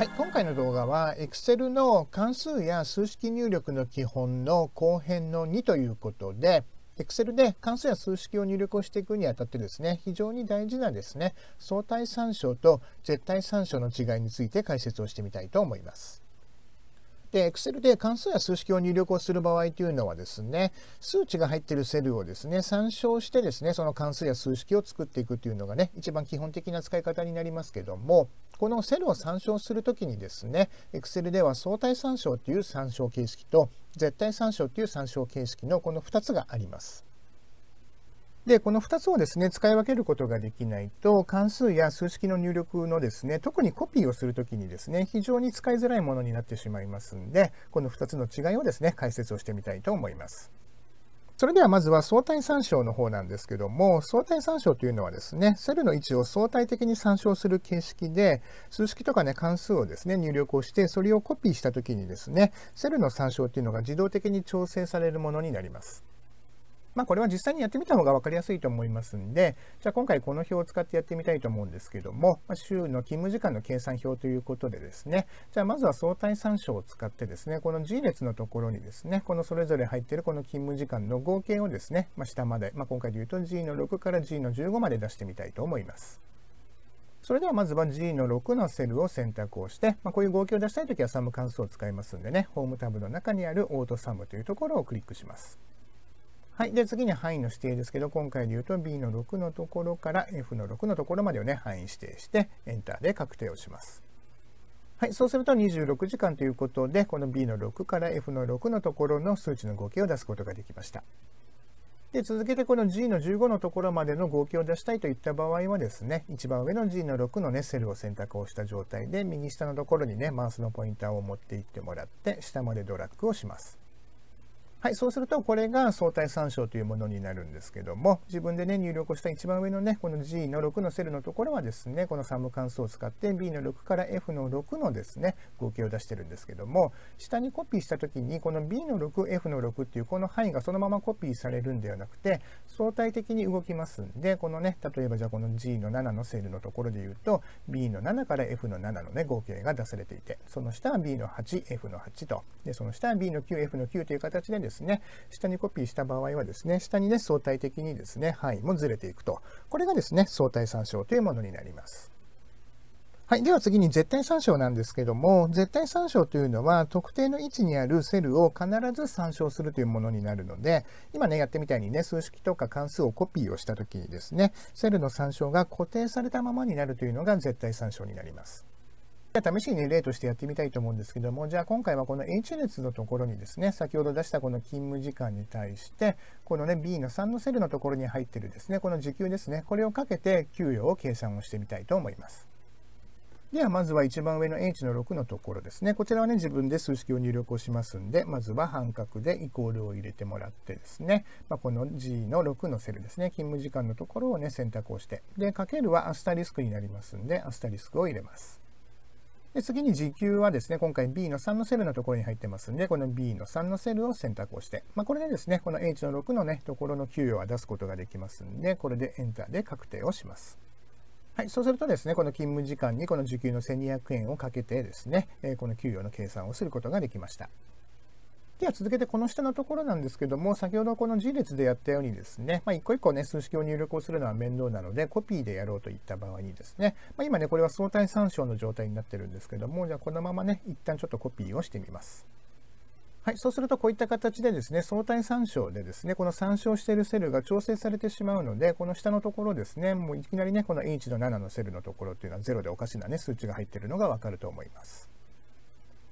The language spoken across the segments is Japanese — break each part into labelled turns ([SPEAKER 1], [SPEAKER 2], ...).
[SPEAKER 1] はい、今回の動画は Excel の関数や数式入力の基本の後編の2ということで Excel で関数や数式を入力をしていくにあたってですね非常に大事なですね相対参照と絶対参照の違いについて解説をしてみたいと思います。で、Excel で関数や数式を入力をする場合というのはですね、数値が入っているセルをですね、参照してですね、その関数や数式を作っていくというのがね、一番基本的な使い方になりますけども、このセルを参照するときにですね、Excel では相対参照という参照形式と、絶対参照という参照形式のこの2つがあります。でこの2つをですね使い分けることができないと関数や数式の入力のですね特にコピーをするときにですね非常に使いづらいものになってしまいますんでこの2つの違いをですね解説をしてみたいと思います。それではまずは相対参照の方なんですけども相対参照というのはですねセルの位置を相対的に参照する形式で数式とかね関数をですね入力をしてそれをコピーした時にですねセルの参照というのが自動的に調整されるものになります。まあ、これは実際にやってみた方が分かりやすいと思いますんで、じゃあ今回この表を使ってやってみたいと思うんですけども、まあ、週の勤務時間の計算表ということでですね、じゃあまずは相対参照を使ってですね、この G 列のところにですね、このそれぞれ入っているこの勤務時間の合計をですね、まあ、下まで、まあ、今回で言うと G の6から G の15まで出してみたいと思います。それではまずは G の6のセルを選択をして、まあ、こういう合計を出したいときはサム関数を使いますんでね、ホームタブの中にあるオートサムというところをクリックします。はい。で、次に範囲の指定ですけど、今回で言うと B の6のところから F の6のところまでをね、範囲指定して、エンターで確定をします。はい。そうすると26時間ということで、この B の6から F の6のところの数値の合計を出すことができました。で、続けてこの G の15のところまでの合計を出したいといった場合はですね、一番上の G の6のね、セルを選択をした状態で、右下のところにね、マウスのポインターを持っていってもらって、下までドラッグをします。はい、そうするとこれが相対参照というものになるんですけども、自分でね、入力した一番上のね、この G の6のセルのところはですね、このサム関数を使って B の6から F の6のですね、合計を出してるんですけども、下にコピーした時に、この B の 6F の6っていうこの範囲がそのままコピーされるんではなくて、相対的に動きますんで、このね、例えばじゃあこの G の7のセルのところで言うと、B の7から F の7のね、合計が出されていて、その下は B の 8F の8と、で、その下は B の 9F の9という形でですねですね、下にコピーした場合はですね、下にね、相対的にですね、範囲もずれていくと。これがですね、相対参照というものになります。はい。では次に絶対参照なんですけども、絶対参照というのは特定の位置にあるセルを必ず参照するというものになるので、今ね、やってみたいにね、数式とか関数をコピーをした時にですね、セルの参照が固定されたままになるというのが絶対参照になります。じゃ試しに例としてやってみたいと思うんですけども、じゃあ今回はこの H 列のところにですね、先ほど出したこの勤務時間に対して、このね、B の3のセルのところに入ってるですね、この時給ですね、これをかけて給与を計算をしてみたいと思います。では、まずは一番上の H の6のところですね。こちらはね、自分で数式を入力をしますんで、まずは半角でイコールを入れてもらってですね、まあ、この G の6のセルですね、勤務時間のところをね、選択をして、で、かけるはアスタリスクになりますんで、アスタリスクを入れます。で次に時給はですね、今回 B の3のセルのところに入ってますんで、この B の3のセルを選択をして、まあ、これでですね、この H の6のね、ところの給与は出すことができますんで、これで Enter で確定をします。はい、そうするとですね、この勤務時間にこの時給の1200円をかけてですね、この給与の計算をすることができました。では続けてこの下のところなんですけども、先ほどこの G 列でやったようにですね、まあ、一個一個ね、数式を入力をするのは面倒なので、コピーでやろうといった場合にですね、まあ、今ね、これは相対参照の状態になってるんですけども、じゃあこのままね、一旦ちょっとコピーをしてみます。はい、そうするとこういった形でですね、相対参照でですね、この参照しているセルが調整されてしまうので、この下のところですね、もういきなりね、この H の7のセルのところっていうのは0でおかしなね、数値が入っているのがわかると思います。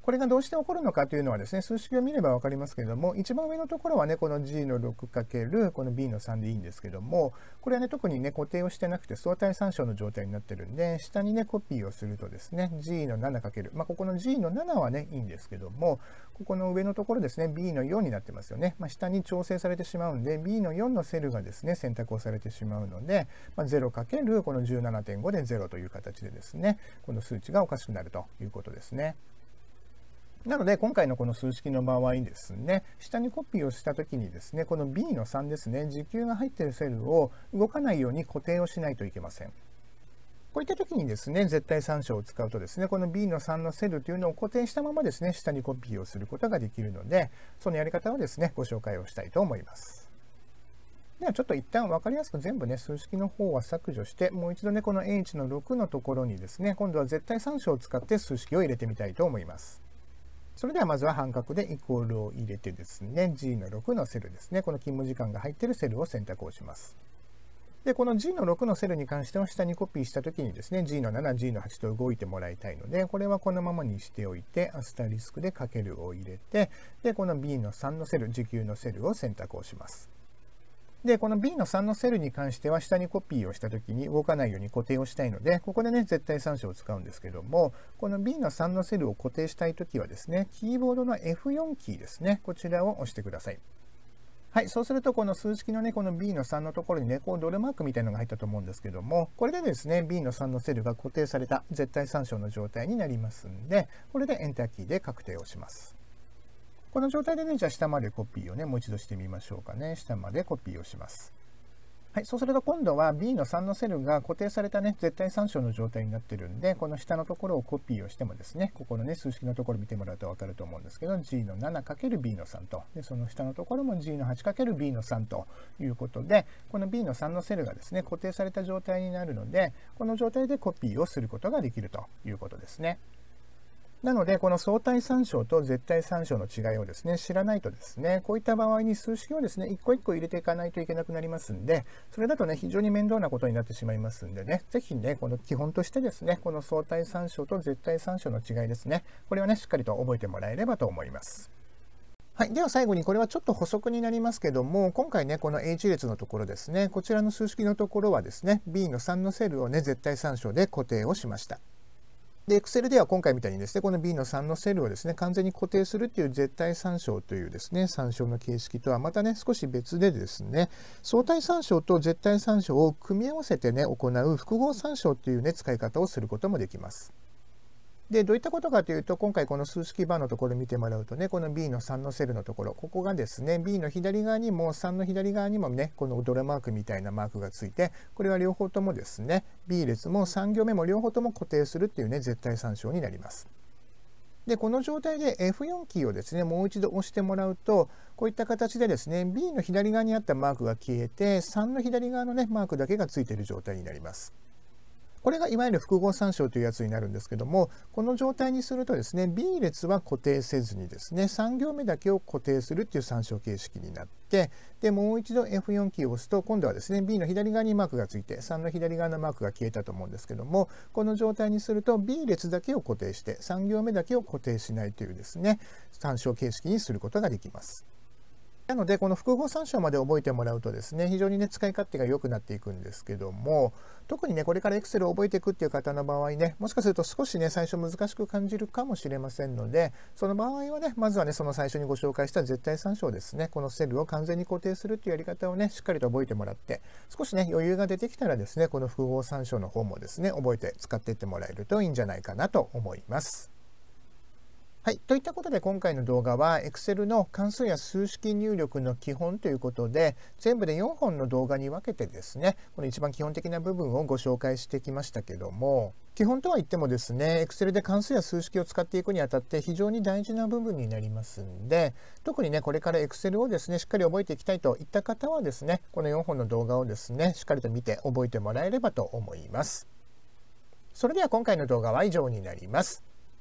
[SPEAKER 1] これがどうして起こるのかというのはですね、数式を見れば分かりますけれども、一番上のところはね、この G の 6× この B の3でいいんですけども、これはね、特にね、固定をしてなくて相対参照の状態になってるんで、下にね、コピーをするとですね、G の 7× まあ、ここの G の7はね、いいんですけども、ここの上のところですね、B の4になってますよね。まあ、下に調整されてしまうんで、B の4のセルがですね、選択をされてしまうので、まあ、0× この17.5で0という形でですね、この数値がおかしくなるということですね。なので今回のこの数式の場合ですね下にコピーをした時にですねこの B の3ですね時給が入っているセルを動かないように固定をしないといけません。こういった時にですね、絶対参照を使うとですね、この B の3のセルというのを固定したままですね、下にコピーをすることができるので、そのやり方をですね、ご紹介をしたいと思います。ではちょっと一旦分かりやすく全部ね、数式の方は削除して、もう一度ね、この H の6のところにですね、今度は絶対参照を使って数式を入れてみたいと思います。それではまずは半角でイコールを入れてですね、G の6のセルですね、この勤務時間が入っているセルを選択をします。で、この G の6のセルに関しては下にコピーしたときにですね、G の7、G の8と動いてもらいたいので、これはこのままにしておいて、アスタリスクでかけるを入れて、で、この B の3のセル、時給のセルを選択をします。で、この B の3のセルに関しては下にコピーをした時に動かないように固定をしたいので、ここでね、絶対参照を使うんですけども、この B の3のセルを固定したい時はですね、キーボードの F4 キーですね、こちらを押してください。はい、そうするとこの数式のね、この B の3のところにね、こうドルマークみたいのが入ったと思うんですけども、これでですね、B の3のセルが固定された絶対参照の状態になりますんで、これで Enter キーで確定をします。この状態でね、じゃあ下までコピーをね、もう一度してみましょうかね。下までコピーをします。はい、そうすると今度は B の3のセルが固定されたね、絶対参照の状態になってるんで、この下のところをコピーをしてもですね、ここのね、数式のところ見てもらうと分かると思うんですけど、G の 7×B の3と、でその下のところも G の 8×B の3ということで、この B の3のセルがですね、固定された状態になるので、この状態でコピーをすることができるということですね。なので、この相対参照と絶対参照の違いをですね、知らないとですね、こういった場合に数式をですね、一個一個入れていかないといけなくなりますんで、それだとね、非常に面倒なことになってしまいますんでね、ぜひね、この基本としてですね、この相対参照と絶対参照の違いですね、これはね、しっかりと覚えてもらえればと思います。はい、では最後にこれはちょっと補足になりますけども今回ねこの H 列のところですねこちらの数式のところはですね B の3のセルをね絶対参照で固定をしました。で、Excel では今回みたいにですね、この B の3のセルをですね、完全に固定するっていう絶対参照というですね、参照の形式とはまたね、少し別でですね、相対参照と絶対参照を組み合わせてね、行う複合参照っていうね、使い方をすることもできます。でどういったことかというと今回この数式バーのところ見てもらうとねこの B の3のセルのところここがですね B の左側にも3の左側にもねこのドラマークみたいなマークがついてこれは両方ともですね B 列も3行目も両方とも固定するっていうね絶対参照になります。でこの状態で F4 キーをですねもう一度押してもらうとこういった形でですね B の左側にあったマークが消えて3の左側のねマークだけがついている状態になります。これがいわゆる複合参照というやつになるんですけどもこの状態にするとですね B 列は固定せずにですね3行目だけを固定するっていう参照形式になってでもう一度 F4 キーを押すと今度はですね B の左側にマークがついて3の左側のマークが消えたと思うんですけどもこの状態にすると B 列だけを固定して3行目だけを固定しないというですね参照形式にすることができます。なのでこの複合参照まで覚えてもらうとですね非常にね使い勝手が良くなっていくんですけども特にねこれからエクセルを覚えていくっていう方の場合ねもしかすると少しね最初難しく感じるかもしれませんのでその場合はねまずはねその最初にご紹介した絶対参照ですねこのセルを完全に固定するっていうやり方をねしっかりと覚えてもらって少しね余裕が出てきたらですねこの複合参照の方もですね覚えて使っていってもらえるといいんじゃないかなと思います。はい、といったことで今回の動画は Excel の関数や数式入力の基本ということで全部で4本の動画に分けてですねこの一番基本的な部分をご紹介してきましたけども基本とは言ってもですね Excel で関数や数式を使っていくにあたって非常に大事な部分になりますんで特にねこれから Excel をですねしっかり覚えていきたいといった方はですねこの4本の動画をですねしっかりと見て覚えてもらえればと思います。それでは今回の動画は以上になります。